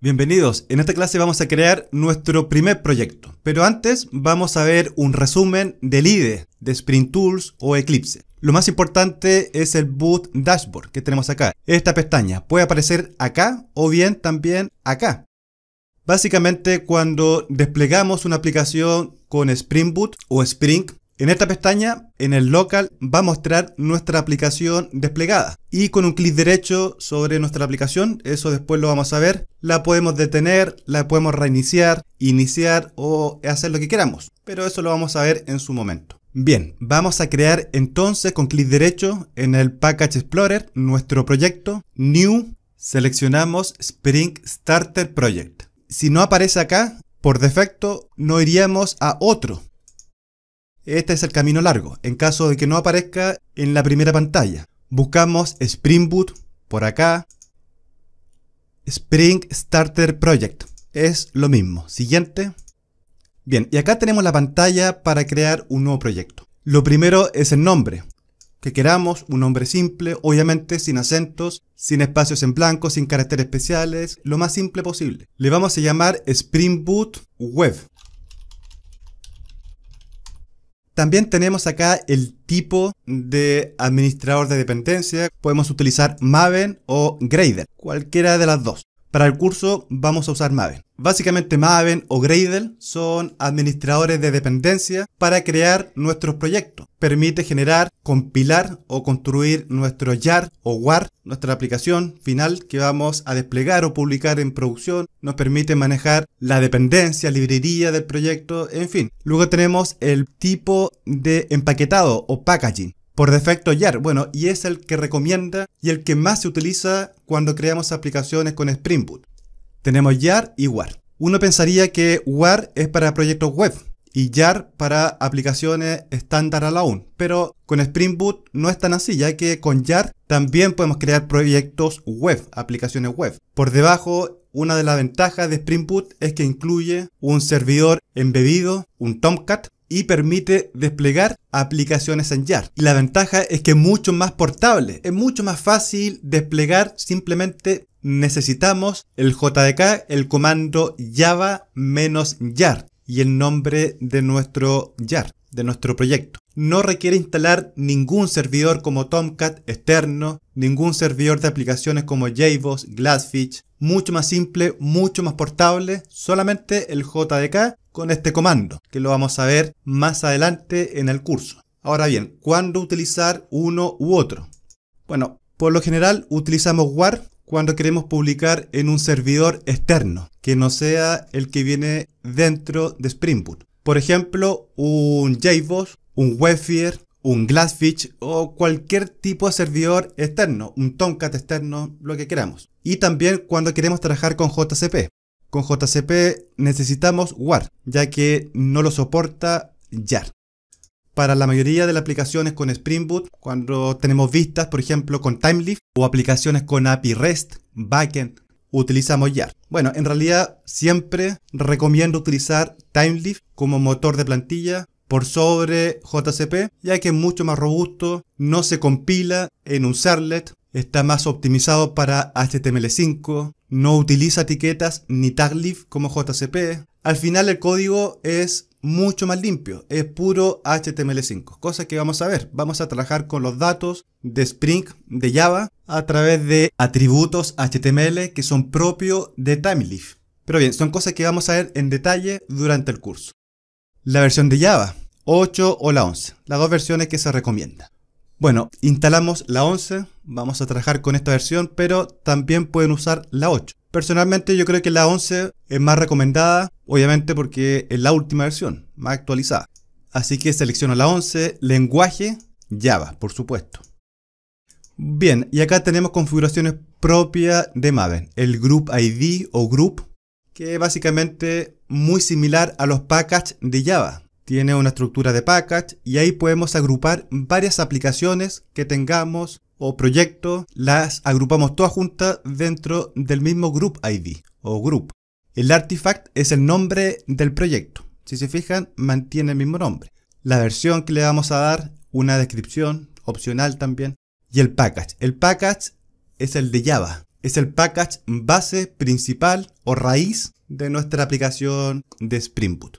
Bienvenidos, en esta clase vamos a crear nuestro primer proyecto, pero antes vamos a ver un resumen del IDE de Spring Tools o Eclipse. Lo más importante es el Boot Dashboard que tenemos acá. Esta pestaña puede aparecer acá o bien también acá. Básicamente cuando desplegamos una aplicación con Spring Boot o Spring en esta pestaña, en el local, va a mostrar nuestra aplicación desplegada. Y con un clic derecho sobre nuestra aplicación, eso después lo vamos a ver, la podemos detener, la podemos reiniciar, iniciar o hacer lo que queramos. Pero eso lo vamos a ver en su momento. Bien, vamos a crear entonces con clic derecho en el Package Explorer nuestro proyecto New, seleccionamos Spring Starter Project. Si no aparece acá, por defecto no iríamos a otro este es el camino largo, en caso de que no aparezca en la primera pantalla. Buscamos Spring Boot por acá. Spring Starter Project. Es lo mismo. Siguiente. Bien, y acá tenemos la pantalla para crear un nuevo proyecto. Lo primero es el nombre. Que queramos un nombre simple, obviamente sin acentos, sin espacios en blanco, sin caracteres especiales, lo más simple posible. Le vamos a llamar Spring Boot Web. También tenemos acá el tipo de administrador de dependencia. Podemos utilizar Maven o Grader, cualquiera de las dos. Para el curso vamos a usar Maven. Básicamente Maven o Gradle son administradores de dependencia para crear nuestros proyectos. Permite generar, compilar o construir nuestro YAR o WAR, nuestra aplicación final que vamos a desplegar o publicar en producción. Nos permite manejar la dependencia, librería del proyecto, en fin. Luego tenemos el tipo de empaquetado o packaging. Por defecto YAR, bueno, y es el que recomienda y el que más se utiliza cuando creamos aplicaciones con Spring Boot. Tenemos YAR y WAR. Uno pensaría que WAR es para proyectos web y YAR para aplicaciones estándar a la UN, pero con Spring Boot no es tan así, ya que con YAR también podemos crear proyectos web, aplicaciones web. Por debajo, una de las ventajas de Spring Boot es que incluye un servidor embebido, un Tomcat, y permite desplegar aplicaciones en JAR. Y la ventaja es que es mucho más portable, es mucho más fácil desplegar, simplemente necesitamos el JDK, el comando java menos jar y el nombre de nuestro jar, de nuestro proyecto. No requiere instalar ningún servidor como Tomcat externo, ningún servidor de aplicaciones como JBoss, Glassfish, mucho más simple, mucho más portable, solamente el JDK con este comando, que lo vamos a ver más adelante en el curso. Ahora bien, ¿cuándo utilizar uno u otro? Bueno, por lo general utilizamos WAR cuando queremos publicar en un servidor externo, que no sea el que viene dentro de Spring Boot. Por ejemplo, un JBoss, un Webfear, un Glassfish o cualquier tipo de servidor externo, un Tomcat externo, lo que queramos. Y también cuando queremos trabajar con JCP, con JCP necesitamos WAR, ya que no lo soporta YAR. Para la mayoría de las aplicaciones con Spring Boot, cuando tenemos vistas, por ejemplo, con Timelift o aplicaciones con API REST, Backend, utilizamos YAR. Bueno, en realidad siempre recomiendo utilizar Timelift como motor de plantilla por sobre JCP, ya que es mucho más robusto, no se compila en un servlet está más optimizado para HTML5, no utiliza etiquetas ni taglif como JCP. Al final el código es mucho más limpio, es puro HTML5, cosa que vamos a ver. Vamos a trabajar con los datos de Spring, de Java, a través de atributos HTML que son propios de TimeLeaf. Pero bien, son cosas que vamos a ver en detalle durante el curso. La versión de Java, 8 o la 11, las dos versiones que se recomiendan. Bueno, instalamos la 11, vamos a trabajar con esta versión, pero también pueden usar la 8. Personalmente yo creo que la 11 es más recomendada, obviamente porque es la última versión, más actualizada. Así que selecciono la 11, lenguaje, Java, por supuesto. Bien, y acá tenemos configuraciones propias de Maven, el Group ID o Group, que es básicamente muy similar a los packages de Java tiene una estructura de package y ahí podemos agrupar varias aplicaciones que tengamos o proyectos, las agrupamos todas juntas dentro del mismo group ID o group. El artifact es el nombre del proyecto. Si se fijan, mantiene el mismo nombre. La versión que le vamos a dar, una descripción opcional también. Y el package. El package es el de Java. Es el package base principal o raíz de nuestra aplicación de Spring Boot.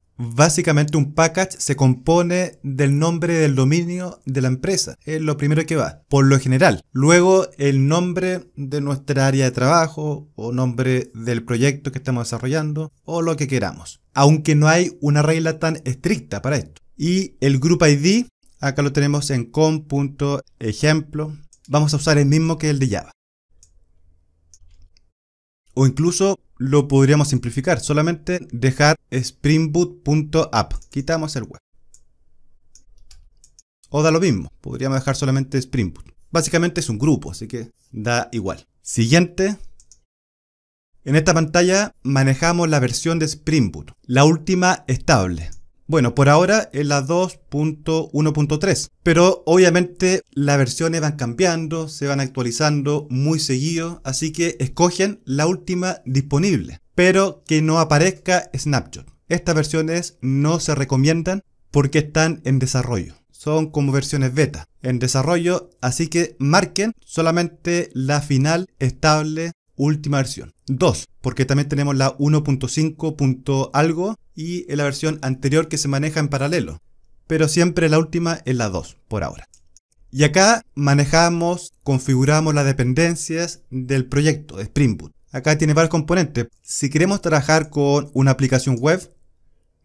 Básicamente un package se compone del nombre del dominio de la empresa. Es lo primero que va, por lo general. Luego el nombre de nuestra área de trabajo o nombre del proyecto que estamos desarrollando o lo que queramos. Aunque no hay una regla tan estricta para esto. Y el group ID, acá lo tenemos en com.ejemplo. Vamos a usar el mismo que el de Java. O incluso lo podríamos simplificar, solamente dejar springboot.app. Quitamos el web. O da lo mismo, podríamos dejar solamente springboot. Básicamente es un grupo, así que da igual. Siguiente. En esta pantalla manejamos la versión de SpringBoot. la última estable. Bueno, por ahora es la 2.1.3, pero obviamente las versiones van cambiando, se van actualizando muy seguido, así que escogen la última disponible, pero que no aparezca Snapshot. Estas versiones no se recomiendan porque están en desarrollo son como versiones beta en desarrollo, así que marquen solamente la final estable última versión. 2, porque también tenemos la 1.5. algo y en la versión anterior que se maneja en paralelo, pero siempre la última es la 2 por ahora. Y acá manejamos, configuramos las dependencias del proyecto de Spring Boot. Acá tiene varios componentes. Si queremos trabajar con una aplicación web,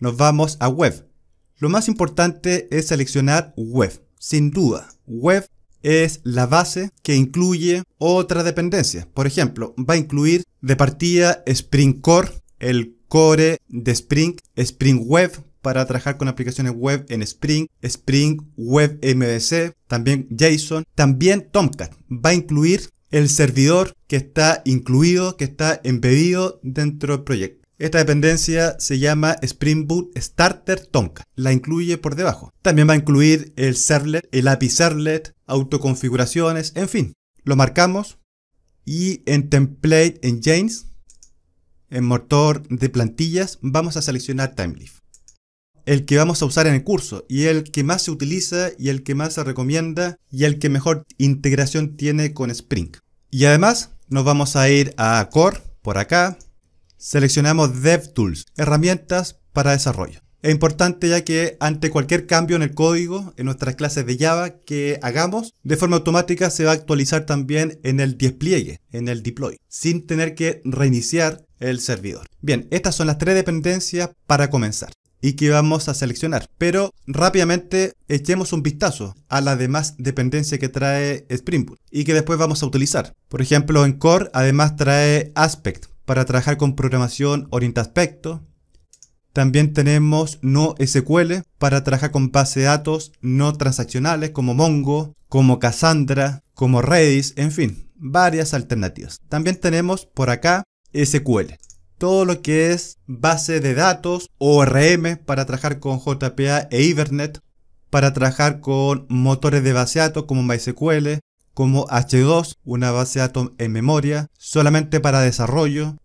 nos vamos a web. Lo más importante es seleccionar web. Sin duda, web es la base que incluye otras dependencias. Por ejemplo, va a incluir de partida Spring Core, el Core de Spring, Spring Web para trabajar con aplicaciones web en Spring, Spring Web MVC, también JSON, también Tomcat. Va a incluir el servidor que está incluido, que está embedido dentro del proyecto. Esta dependencia se llama Spring Boot Starter Tomcat. La incluye por debajo. También va a incluir el servlet, el API servlet, autoconfiguraciones, en fin. Lo marcamos y en template en James en motor de plantillas vamos a seleccionar TimeLeaf. El que vamos a usar en el curso y el que más se utiliza y el que más se recomienda y el que mejor integración tiene con Spring. Y además nos vamos a ir a Core por acá. Seleccionamos DevTools, herramientas para desarrollo. Es importante ya que ante cualquier cambio en el código, en nuestras clases de Java que hagamos, de forma automática se va a actualizar también en el despliegue, en el deploy, sin tener que reiniciar el servidor. Bien, estas son las tres dependencias para comenzar y que vamos a seleccionar. Pero rápidamente echemos un vistazo a las demás dependencias que trae Spring Boot y que después vamos a utilizar. Por ejemplo, en Core además trae Aspect para trabajar con programación aspecto. También tenemos No SQL para trabajar con bases de datos no transaccionales como Mongo, como Cassandra, como Redis, en fin, varias alternativas. También tenemos por acá SQL, todo lo que es base de datos, ORM para trabajar con JPA e Ibernet, para trabajar con motores de base de datos como MySQL, como H2, una base de datos en memoria, solamente para desarrollo,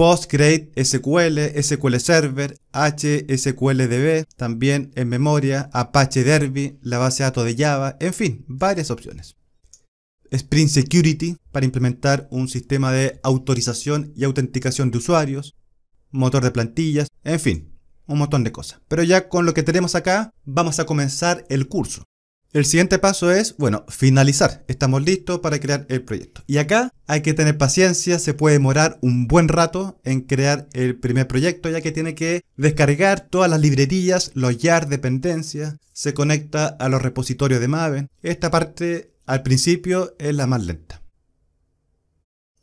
PostgreSQL, SQL Server, HSQLDB, también en memoria, Apache Derby, la base de datos de Java, en fin, varias opciones. Spring Security para implementar un sistema de autorización y autenticación de usuarios, motor de plantillas, en fin, un montón de cosas. Pero ya con lo que tenemos acá, vamos a comenzar el curso. El siguiente paso es, bueno, finalizar. Estamos listos para crear el proyecto. Y acá hay que tener paciencia, se puede demorar un buen rato en crear el primer proyecto, ya que tiene que descargar todas las librerías, los YAR dependencias, se conecta a los repositorios de Maven. Esta parte al principio es la más lenta.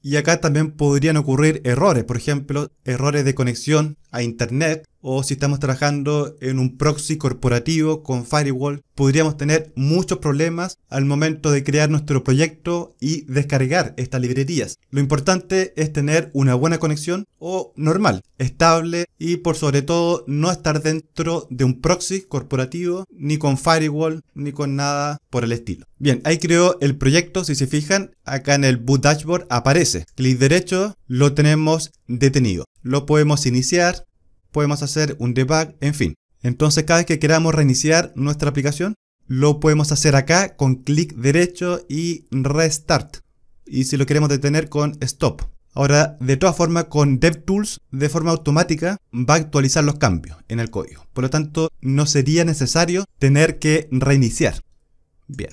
Y acá también podrían ocurrir errores, por ejemplo, errores de conexión a Internet o si estamos trabajando en un proxy corporativo con firewall, podríamos tener muchos problemas al momento de crear nuestro proyecto y descargar estas librerías. Lo importante es tener una buena conexión o normal, estable y por sobre todo no estar dentro de un proxy corporativo ni con firewall ni con nada por el estilo. Bien, ahí creo el proyecto, si se fijan, acá en el boot dashboard aparece. Clic derecho lo tenemos detenido. Lo podemos iniciar, podemos hacer un debug, en fin. Entonces cada vez que queramos reiniciar nuestra aplicación, lo podemos hacer acá con clic derecho y restart. Y si lo queremos detener con stop. Ahora, de todas formas, con DevTools, de forma automática, va a actualizar los cambios en el código. Por lo tanto, no sería necesario tener que reiniciar. Bien.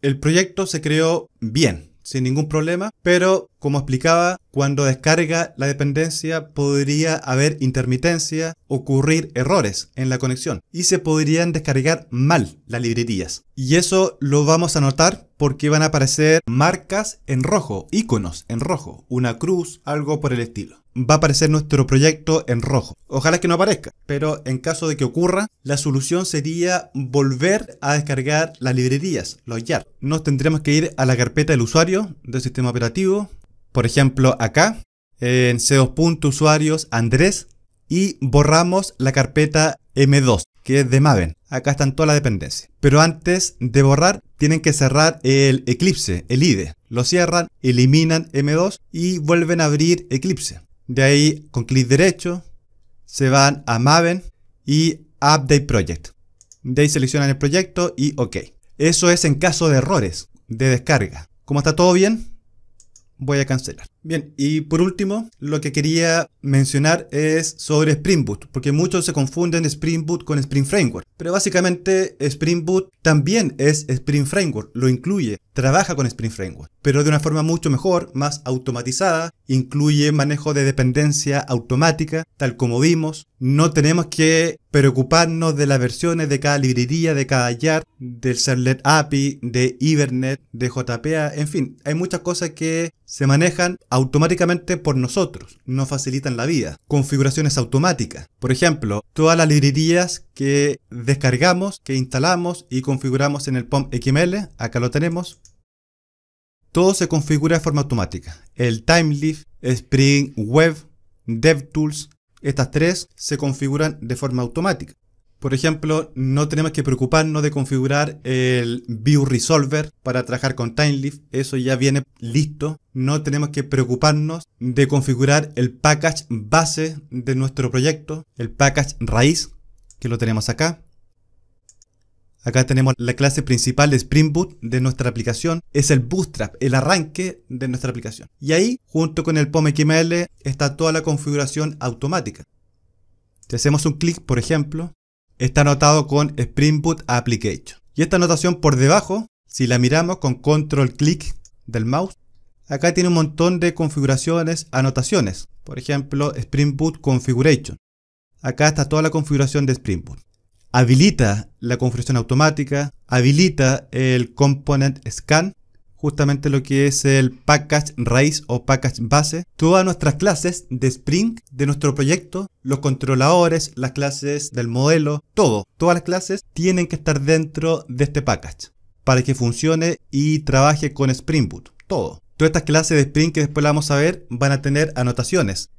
El proyecto se creó bien, sin ningún problema, pero como explicaba, cuando descarga la dependencia podría haber intermitencia, ocurrir errores en la conexión y se podrían descargar mal las librerías. Y eso lo vamos a notar porque van a aparecer marcas en rojo, iconos en rojo, una cruz, algo por el estilo. Va a aparecer nuestro proyecto en rojo. Ojalá que no aparezca, pero en caso de que ocurra, la solución sería volver a descargar las librerías, los YAR. Nos tendremos que ir a la carpeta del usuario del sistema operativo, por ejemplo acá, en C2 usuarios Andrés, y borramos la carpeta M2, que es de Maven. Acá están todas las dependencias. Pero antes de borrar, tienen que cerrar el Eclipse, el IDE. Lo cierran, eliminan M2 y vuelven a abrir Eclipse. De ahí, con clic derecho, se van a Maven y Update Project. De ahí seleccionan el proyecto y OK. Eso es en caso de errores de descarga. Como está todo bien, voy a cancelar. Bien, y por último, lo que quería mencionar es sobre Spring Boot, porque muchos se confunden Spring Boot con Spring Framework, pero básicamente Spring Boot también es Spring Framework, lo incluye, trabaja con Spring Framework, pero de una forma mucho mejor, más automatizada, incluye manejo de dependencia automática, tal como vimos, no tenemos que preocuparnos de las versiones de cada librería, de cada yard. del servlet API, de Hibernate, de JPA, en fin, hay muchas cosas que se manejan automáticamente por nosotros, nos facilitan la vida. Configuraciones automáticas, por ejemplo, todas las librerías que descargamos, que instalamos y configuramos en el POM XML, acá lo tenemos, todo se configura de forma automática. El TimeLeaf, Spring Web, DevTools, estas tres se configuran de forma automática. Por ejemplo, no tenemos que preocuparnos de configurar el View Resolver para trabajar con TimeLeaf, eso ya viene listo. No tenemos que preocuparnos de configurar el package base de nuestro proyecto, el package raíz, que lo tenemos acá. Acá tenemos la clase principal de Spring Boot de nuestra aplicación. Es el bootstrap, el arranque de nuestra aplicación. Y ahí, junto con el POMXML, XML, está toda la configuración automática. Si hacemos un clic, por ejemplo, está anotado con Spring Boot Application. Y esta anotación por debajo, si la miramos con control clic del mouse, acá tiene un montón de configuraciones, anotaciones. Por ejemplo, Spring Boot Configuration. Acá está toda la configuración de Spring Boot. Habilita la configuración automática, habilita el component scan, justamente lo que es el package raíz o package base, todas nuestras clases de Spring, de nuestro proyecto, los controladores, las clases del modelo, todo, todas las clases tienen que estar dentro de este package para que funcione y trabaje con Spring Boot, todo. Todas estas clases de Spring que después la vamos a ver van a tener anotaciones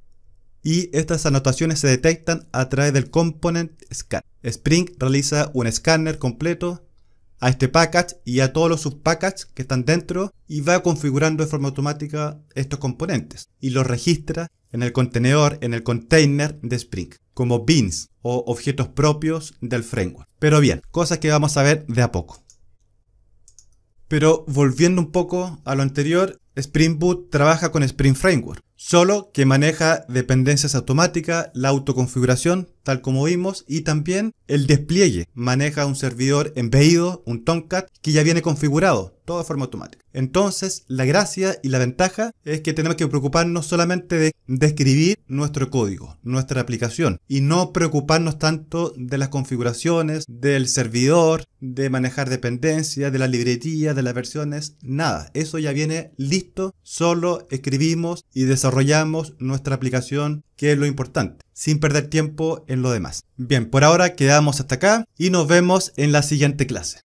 y estas anotaciones se detectan a través del component scan. Spring realiza un Scanner completo a este package y a todos los subpackages que están dentro y va configurando de forma automática estos componentes y los registra en el contenedor, en el container de Spring, como bins o objetos propios del framework. Pero bien, cosas que vamos a ver de a poco. Pero volviendo un poco a lo anterior, Spring Boot trabaja con Spring Framework solo que maneja dependencias automáticas, la autoconfiguración, tal como vimos, y también el despliegue. Maneja un servidor embebido, un Tomcat, que ya viene configurado, todo de forma automática. Entonces, la gracia y la ventaja es que tenemos que preocuparnos solamente de describir nuestro código, nuestra aplicación, y no preocuparnos tanto de las configuraciones, del servidor, de manejar dependencias, de la librería, de las versiones, nada. Eso ya viene listo, solo escribimos y desarrollamos desarrollamos nuestra aplicación, que es lo importante, sin perder tiempo en lo demás. Bien, por ahora quedamos hasta acá y nos vemos en la siguiente clase.